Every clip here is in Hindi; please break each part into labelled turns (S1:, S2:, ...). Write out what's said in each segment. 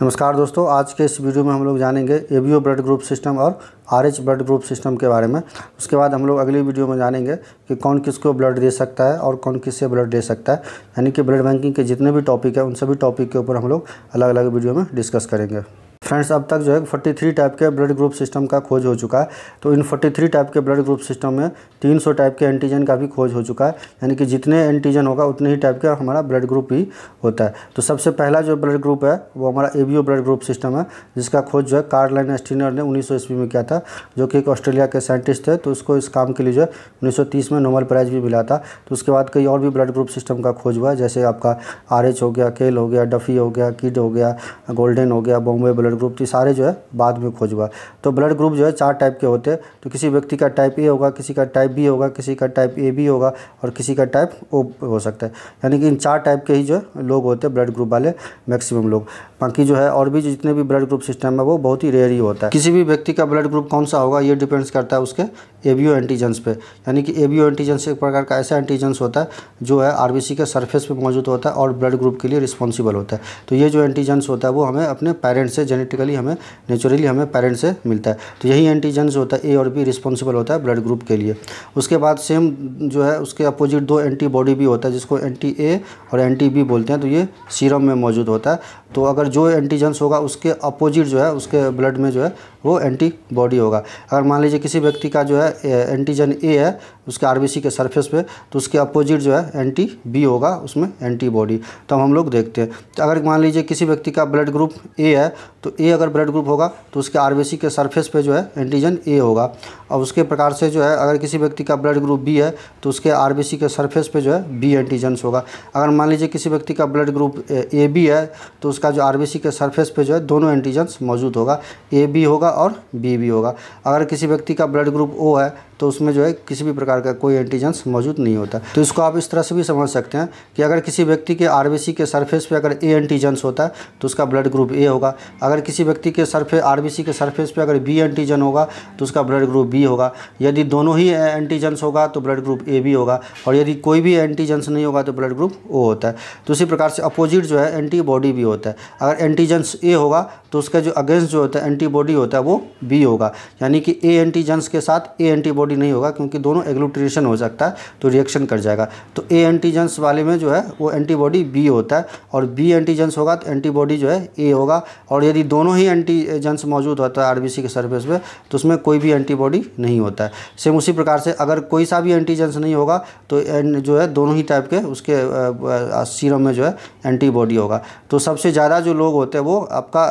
S1: नमस्कार दोस्तों आज के इस वीडियो में हम लोग जानेंगे A B O blood group system और R H blood group system के बारे में उसके बाद हम लोग अगली वीडियो में जानेंगे कि कौन किसको ब्लड दे सकता है और कौन किससे ब्लड दे सकता है यानी कि ब्लड बैंकिंग के जितने भी टॉपिक है उन सभी टॉपिक के ऊपर हम लोग अलग अलग वीडियो में डिस्कस करेंगे फ्रेंड्स अब तक जो है 43 टाइप के ब्लड ग्रुप सिस्टम का खोज हो चुका है तो इन 43 टाइप के ब्लड ग्रुप सिस्टम में 300 टाइप के एंटीजन का भी खोज हो चुका है यानी कि जितने एंटीजन होगा उतने ही टाइप का हमारा ब्लड ग्रुप ही होता है तो सबसे पहला जो ब्लड ग्रुप है वो हमारा ए ब्लड ग्रुप सिस्टम है जिसका खोज जो है कार्लाइन एस्टिनर ने उन्नीस ईस्वी में किया था जो कि एक ऑस्ट्रेलिया के साइंटिस्ट थे तो उसको इस काम के लिए जो है उन्नीस में नोबल प्राइज़ भी मिला था तो उसके बाद कई और भी ब्लड ग्रुप सिस्टम का खोज हुआ जैसे आपका आर हो गया केल हो गया डफी हो गया किड हो गया गोल्डन हो गया बॉम्बे ब्लड ग्रुप थी सारे जो है बाद में खोज हुआ तो ब्लड ग्रुप जो है चार टाइप के होते हैं तो किसी व्यक्ति का टाइप ए होगा किसी का टाइप बी होगा किसी का टाइप ए बी होगा और किसी का टाइप ओ हो सकता है यानी कि इन चार टाइप के ही जो लोग होते हैं ब्लड ग्रुप वाले मैक्सिमम लोग बाकी जो है और भी जितने भी ब्लड ग्रुप सिस्टम है वो बहुत ही रेयर ही होता है किसी भी व्यक्ति का ब्लड ग्रुप कौन सा होगा ये डिपेंड्स करता है उसके एबीओ एंटीजेंस पे यानी कि एबीओ एंटीजेंस एक प्रकार का ऐसा एंटीजेंस होता है जो है आरबीसी के सरफेस पे मौजूद होता है और ब्लड ग्रुप के लिए रिस्पॉन्सिबल होता है तो ये जो एंटीजेंस होता है वो हमें अपने पेरेंट्स से जेनेटिक जेनेटिकली हमें नेचुरली हमें पेरेंट्स से मिलता है तो यही एंटीजन जो होता है ए और बी रिस्पॉन्सिबल होता है ब्लड ग्रुप के लिए उसके बाद सेम जो है उसके अपोजिट दो एंटीबॉडी भी होता है जिसको एंटी ए और एंटी बी बोलते हैं तो ये सीरम में मौजूद होता है तो अगर जो एंटीजन्स होगा उसके अपोजिट जो है उसके ब्लड में जो है वो एंटीबॉडी होगा अगर मान लीजिए किसी व्यक्ति का जो है एंटीजन ए है उसके आरबीसी के सरफेस पे तो उसके अपोजिट जो है एंटी बी होगा उसमें एंटीबॉडी तब तो हम लोग देखते हैं तो अगर मान लीजिए किसी व्यक्ति का ब्लड ग्रुप ए है तो ए अगर ब्लड ग्रुप होगा तो उसके आरबीसी के सरफेस पे जो है एंटीजन ए होगा और उसके प्रकार से जो है अगर किसी व्यक्ति का ब्लड ग्रुप बी है तो उसके आर के सर्फेस पर जो है बी एंटीजन्स होगा अगर मान लीजिए किसी व्यक्ति का ब्लड ग्रुप ए बी है तो उसका जो आर के सर्फेस पर जो है दोनों एंटीजन्स मौजूद होगा ए बी होगा और बी बी होगा अगर किसी व्यक्ति का ब्लड ग्रुप ओ है तो उसमें जो है किसी भी प्रकार प्रकार का कोई एंटीजेंस मौजूद नहीं होता तो इसको आप इस तरह से भी समझ सकते हैं कि अगर किसी व्यक्ति के आर के सरफेस पर अगर ए एंटीजेंस होता है तो उसका ब्लड ग्रुप ए होगा अगर किसी व्यक्ति के सरफे आर के सरफेस पर अगर बी एंटीजन होगा तो उसका ब्लड ग्रुप बी होगा यदि दोनों ही एंटीजेंस होगा तो ब्लड ग्रुप ए भी होगा और यदि कोई भी एंटीजेंस नहीं होगा तो ब्लड ग्रुप ओ होता है तो इसी प्रकार से अपोजिट जो है एंटीबॉडी भी होता है अगर एंटीजेंस ए होगा तो उसका जो अगेंस्ट जो होता है एंटीबॉडी होता है वो बी होगा यानी कि ए एंटीजेंस के साथ ए एंटीबॉडी नहीं होगा क्योंकि दोनों एग्लू न्यूट्रिशन हो सकता है तो रिएक्शन कर जाएगा तो ए एंटीजेंस वाले में जो है वो एंटीबॉडी बी होता है और बी एंटीजेंस होगा तो एंटीबॉडी जो है ए होगा और यदि दोनों ही एंटीजेंस मौजूद होता है आर के सर्फेस पर तो उसमें कोई भी एंटीबॉडी नहीं होता है सेम उसी प्रकार से अगर कोई सा भी एंटीजेंस नहीं होगा तो जो है दोनों ही टाइप के उसके सीरम में जो है एंटीबॉडी होगा तो सबसे ज़्यादा जो लोग होते हैं वो आपका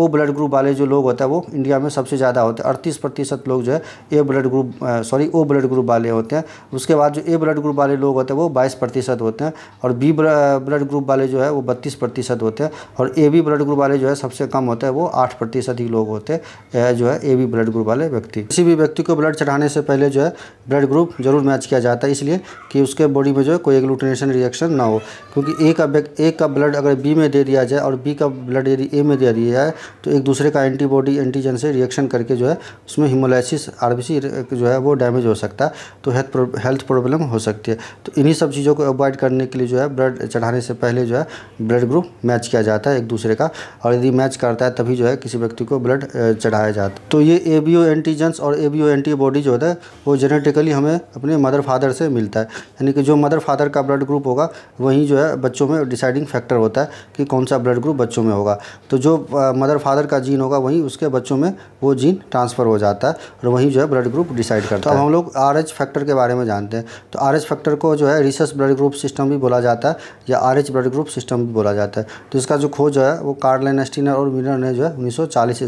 S1: ओ ब्लड ग्रुप वाले जो लोग होते हैं वो इंडिया में सबसे ज़्यादा होते हैं अड़तीस प्रतिशत लोग जो है A blood group sorry O blood group वाले वाले होते हैं उसके बाद जो ए ब्लड ग्रुप वाले लोग होते हैं वो बाईस प्रतिशत होते हैं और बी ब्लड ग्रुप वाले जो है वो बत्तीस प्रतिशत होते हैं और ए बी ब्लड ग्रुप वाले जो है सबसे कम होता है वो आठ प्रतिशत ही लोग होते हैं जो है ए बी ब्लड ग्रुप वाले व्यक्ति किसी भी व्यक्ति को ब्लड चढ़ाने से पहले जो है ब्लड ग्रुप जरूर मैच किया जाता है इसलिए कि उसके बॉडी में जो है कोई एग्लूटिनेशन रिएक्शन ना हो क्योंकि ए का ए का ब्लड अगर बी में दे दिया जाए और बी का ब्लड यदि ए में दे दिया जाए तो एक दूसरे का एंटीबॉडी एंटीजन से रिएक्शन करके जो है उसमें हिमोलाइसिस आरबीसी जो है वो डैमेज हो सकता है तो हेल्थ हेल्थ प्रॉब्लम हो सकती है तो इन्हीं सब चीज़ों को अवॉइड करने के लिए जो है ब्लड चढ़ाने से पहले जो है ब्लड ग्रुप मैच किया जाता है एक दूसरे का और यदि मैच करता है तभी जो है किसी व्यक्ति को ब्लड चढ़ाया जाता तो ये ए बी ओ एंटीजेंस और ए बी ओ एंटीबॉडी जो होता है वो जेनेटिकली हमें अपने मदर फादर से मिलता है यानी कि जो मदर फादर का ब्लड ग्रुप होगा वहीं जो है बच्चों में डिसाइडिंग फैक्टर होता है कि कौन सा ब्लड ग्रुप बच्चों में होगा तो जो मदर फादर का जीन होगा वहीं उसके बच्चों में वो जीन ट्रांसफ़र हो जाता है और वहीं जो है ब्लड ग्रुप डिसाइड करता तो है हम लोग आर एच फैक्टर के बारे में जानते हैं तो आर फैक्टर को जो है रिसर्च ब्लड ग्रुप सिस्टम भी बोला जाता है या आर ब्लड ग्रुप सिस्टम भी बोला जाता है तो इसका जो खोज है वो कार्लाइन एस्टिनर और मिनर ने जो है उन्नीस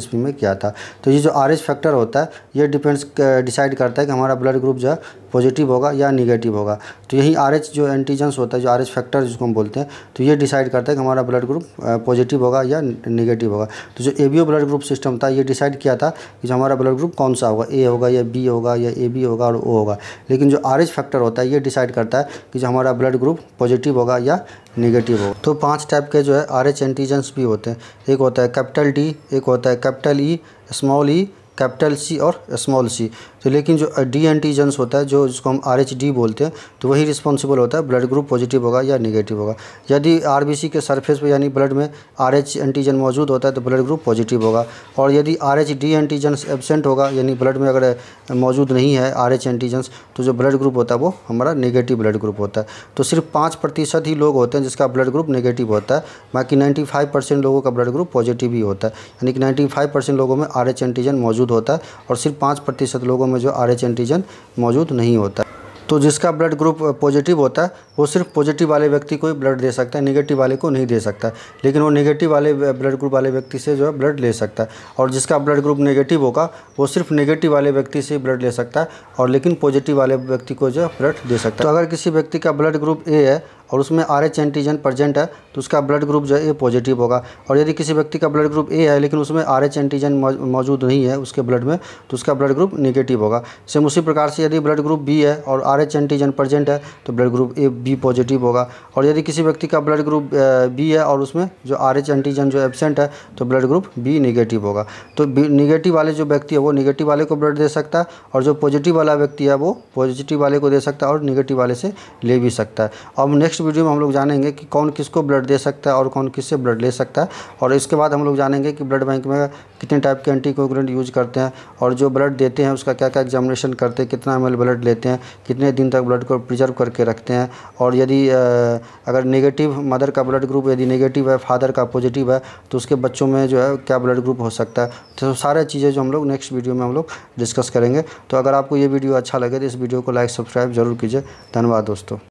S1: सौ में किया था तो ये जो आर फैक्टर होता है ये डिपेंड्स डिसाइड करता है कि हमारा ब्लड ग्रुप जो है पॉजिटिव होगा या निगेटिव होगा तो यही आर जो एंटीजेंस होता है जो आर फैक्टर जिसको हम बोलते हैं तो ये डिसाइड करता है कि हमारा ब्लड ग्रुप पॉजिटिव होगा या निगेटिव होगा तो जो ए ब्लड ग्रुप सिस्टम था ये डिसाइड किया था कि जो हमारा ब्लड ग्रुप कौन सा होगा ए होगा या बी होगा या ए बी होगा और ओ होगा होगा लेकिन जो आर फैक्टर होता है ये डिसाइड करता है कि जो हमारा ब्लड ग्रुप पॉजिटिव होगा या निगेटिव होगा तो पाँच टाइप के जो है आर एंटीजेंस भी होते हैं एक होता है कैपिटल डी एक होता है capital E small E capital C और स्मॉल सी तो लेकिन जो डी एंटीजन्स होता है जो जिसको हम आर बोलते हैं तो वही रिस्पॉन्सिबल होता है ब्लड ग्रुप पॉजिटिव होगा या निगेटिव होगा यदि आर के सर्फेस पर यानी ब्लड में आर एंटीजन मौजूद होता है तो ब्लड ग्रुप पॉजिटिव होगा और यदि आर डी एंटीजन्स एबसेंट होगा यानी ब्लड में अगर मौजूद नहीं है आर एंटीजन्स तो जो ब्लड ग्रुप होता है वो हमारा नेगेटिव ब्लड ग्रुप होता है तो सिर्फ पाँच प्रतिशत ही लोग होते हैं जिसका ब्लड ग्रुप नेगेटिव होता है बाकी 95 परसेंट लोगों का ब्लड ग्रुप पॉजिटिव ही होता है यानी कि 95 परसेंट लोगों में आर एंटीजन मौजूद होता है और सिर्फ पाँच प्रतिशत लोगों में जो आर एच एंटीजन मौजूद नहीं होता तो जिसका ब्लड ग्रुप पॉजिटिव होता है वो सिर्फ पॉजिटिव वाले व्यक्ति को ही ब्लड दे सकता है नेगेटिव वाले को नहीं दे सकता लेकिन वो नेगेटिव वाले ब्लड ग्रुप वाले व्यक्ति से जो है ब्लड ले सकता है और जिसका ब्लड ग्रुप नेगेटिव होगा वो सिर्फ नेगेटिव वाले व्यक्ति से ब्लड ले सकता है और लेकिन पॉजिटिव वाले व्यक्ति को जो है ब्लड दे सकता है तो अगर किसी व्यक्ति का ब्लड ग्रुप ए है और उसमें आर एच एंटीजन प्रजेंट है तो उसका ब्लड ग्रुप जो है ये पॉजिटिव होगा और यदि किसी व्यक्ति का ब्लड ग्रुप ए है लेकिन उसमें आर एच एंटीजन मौजूद नहीं है उसके ब्लड में तो उसका ब्लड ग्रुप निगेटिव होगा सेम उसी प्रकार से यदि ब्लड ग्रुप बी है और आर एच एंटीजन प्रजेंट है तो blood group A B positive होगा और यदि किसी व्यक्ति का ब्लड ग्रुप बी है और उसमें जो आर एच एंटीजन जो एबसेंट है तो ब्लड ग्रुप बी निगेटिव होगा तो निगेटिव वाले जो व्यक्ति है वो निगेटिव वाले को ब्लड दे सकता है और जो पॉजिटिव वाला व्यक्ति है वो पॉजिटिव वाले को दे सकता है और निगेटिव वाले से ले भी सकता है अब नेक्स्ट नेक्स्ट वीडियो में हम लोग जानेंगे कि कौन किसको ब्लड दे सकता है और कौन किससे ब्लड ले सकता है और इसके बाद हम लोग जानेंगे कि ब्लड बैंक में कितने टाइप के एंटी कोगुलेंट यूज करते हैं और जो ब्लड देते हैं उसका क्या क्या एग्जामिनेशन करते हैं कितना एम ब्लड लेते हैं कितने दिन तक ब्लड को प्रिजर्व करके रखते हैं और यदि अगर नेगेटिव मदर का ब्लड ग्रुप यदि नेगेटिव है फादर का पॉजिटिव है तो उसके बच्चों में जो है क्या ब्लड ग्रुप हो सकता है तो सारे चीज़ें जो हम लोग नेक्स्ट वीडियो में हम लोग डिस्कस करेंगे तो अगर आपको ये वीडियो अच्छा लगे तो इस वीडियो को लाइक सब्सक्राइब जरूर कीजिए धन्यवाद दोस्तों